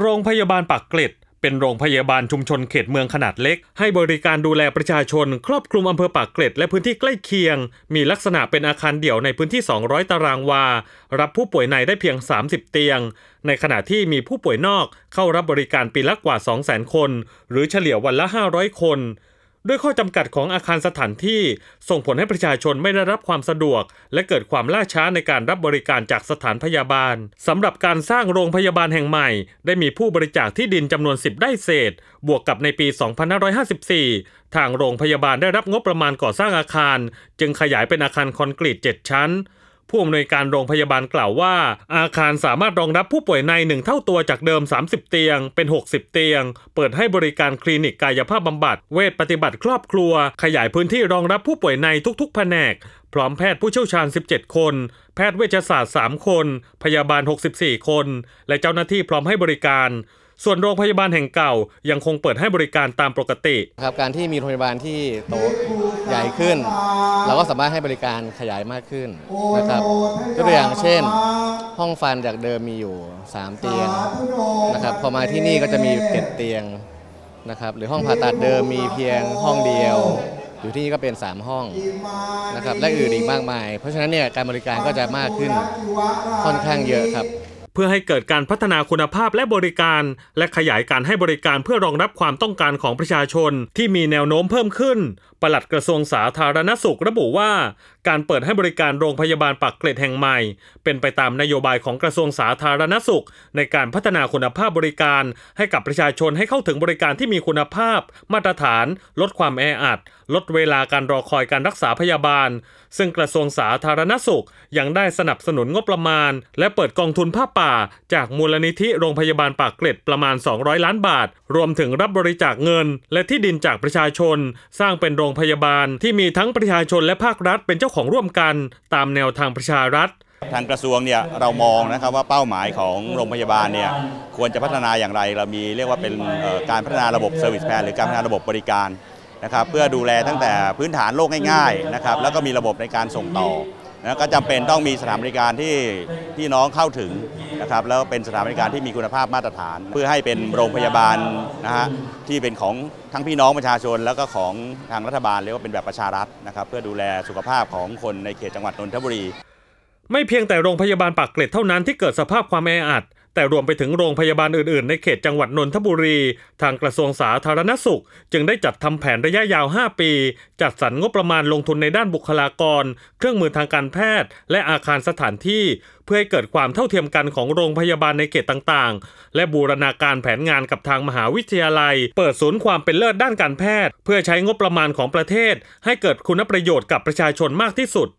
โรงพยาบาลปากเกร็ดเป็นโรงพยาบาลชุมชนเขตเมืองขนาดเล็ก ให้บริการดูแลประชาชน ครอบคลุมอำเภอปากเกร็ดและพื้นที่ใกล้เคียง มีลักษณะเป็นอาคารเดี่ยวในพื้นที่ 200 ตารางวา รับผู้ป่วยในได้เพียง 30 เตียง ในขณะที่มีผู้ป่วยนอกเข้ารับบริการปีละกว่า 200,000 คน หรือเฉลี่ยวันละ 500 คนด้วยข้อจำกัดของอาคารสถานที่ส่งผลให้ประชาชนไม่ได้รับความสะดวก และเกิดความล่าช้าในการรับบริการจากสถานพยาบาลสำหรับการสร้างโรงพยาบาลแห่งใหม่ ได้มีผู้บริจาคที่ดินจำนวน10ได้เศษบวกกับในปี 2554 ทางโรงพยาบาลได้รับงบประมาณก่อสร้างอาคาร จึงขยายเป็นอาคารคอนกรีต 7 ชั้นผู้อำนวยการโรงพยาบาลกล่าวว่า อาคารสามารถรองรับผู้ป่วยในหนึ่งเท่าตัวจากเดิม 30 เตียงเป็น 60 เตียง เปิดให้บริการคลินิกกายภาพบำบัด เวชปฏิบัติครอบครัว ขยายพื้นที่รองรับผู้ป่วยในทุกๆ แผนก พร้อมแพทย์ผู้เชี่ยวชาญ 17 คน แพทย์เวชศาสตร์ 3 คน พยาบาล 64 คน และเจ้าหน้าที่พร้อมให้บริการส่วนโรงพยาบาลแห่งเก่ายังคงเปิดให้บริการตามปกติครับการที่มีโรงพยาบาลที่โตใหญ่ขึ้น เราก็สามารถให้บริการขยายมากขึ้นนะครับตัวอย่างเช่น ห้องฟันจากเดิมมีอยู่3เตียงนะครับพอมาที่นี่ก็จะมีเจ็ดเตียงนะครับหรือห้องผ่าตัดเดิมมีเพียงห้องเดียว อยู่ที่นี่ก็เป็น3ห้องนะครับและอื่นอีกมากมาย เพราะฉะนั้นเนี่ยการบริการก็จะมากขึ้นค่อนข้างเยอะครับเพื่อให้เกิดการพัฒนาคุณภาพและบริการและขยายการให้บริการเพื่อรองรับความต้องการของประชาชนที่มีแนวโน้มเพิ่มขึ้น ปลัดกระทรวงสาธารณสุขระบุว่าการเปิดให้บริการโรงพยาบาลปักเกร็ดแห่งใหม่ เป็นไปตามนโยบายของกระทรวงสาธารณสุข ในการพัฒนาคุณภาพบริการให้กับประชาชนให้เข้าถึงบริการที่มีคุณภาพมาตรฐาน ลดความแออัด ลดเวลาการรอคอยการรักษาพยาบาล ซึ่งกระทรวงสาธารณสุขยังได้สนับสนุนงบประมาณ และเปิดกองทุนผ้าป่า จากมูลนิธิโรงพยาบาลปากเกร็ดประมาณ 200 ล้านบาท รวมถึงรับบริจาคเงิน และที่ดินจากประชาชน สร้างเป็นโรงพยาบาล ที่มีทั้งประชาชนและภาครัฐเป็นเจ้าของร่วมกันตามแนวทางประชารัฐ ทางกระทรวงเนี่ยเรามองนะครับว่าเป้าหมายของโรงพยาบาลเนี่ยควรจะพัฒนาอย่างไร เรามีเรียกว่าเป็นการพัฒนาระบบเซอร์วิสแพนหรือการพัฒนาระบบบริการนะครับเพื่อดูแลตั้งแต่พื้นฐานโรคง่ายๆนะครับแล้วก็มีระบบในการส่งต่อนะก็จำเป็นต้องมีสถานบริการที่พี่น้องเข้าถึงนะครับแล้วเป็นสถานบริการที่มีคุณภาพมาตรฐาน เพื่อให้เป็นโรงพยาบาลนะฮะที่เป็นของทั้งพี่น้องประชาชน แล้วก็ของทางรัฐบาลเรียกว่าเป็นแบบประชารัฐนะครับ เพื่อดูแลสุขภาพของคนในเขตจังหวัดนนทบุรีไม่เพียงแต่โรงพยาบาลปากเกร็ดเท่านั้นที่เกิดสภาพความแออัดแต่รวมไปถึงโรงพยาบาลอื่นๆในเขตจังหวัดนนทบุรี ทางกระทรวงสาธารณสุข จึงได้จัดทำแผนระยะยาว 5 ปี จัดสรรงบประมาณลงทุนในด้านบุคลากร เครื่องมือทางการแพทย์ และอาคารสถานที่ เพื่อให้เกิดความเท่าเทียมกันของโรงพยาบาลในเขตต่างๆ และบูรณาการแผนงานกับทางมหาวิทยาลัย เปิดศูนย์ความเป็นเลิศด้านการแพทย์ เพื่อใช้งบประมาณของประเทศ ให้เกิดคุณประโยชน์กับประชาชนมากที่สุด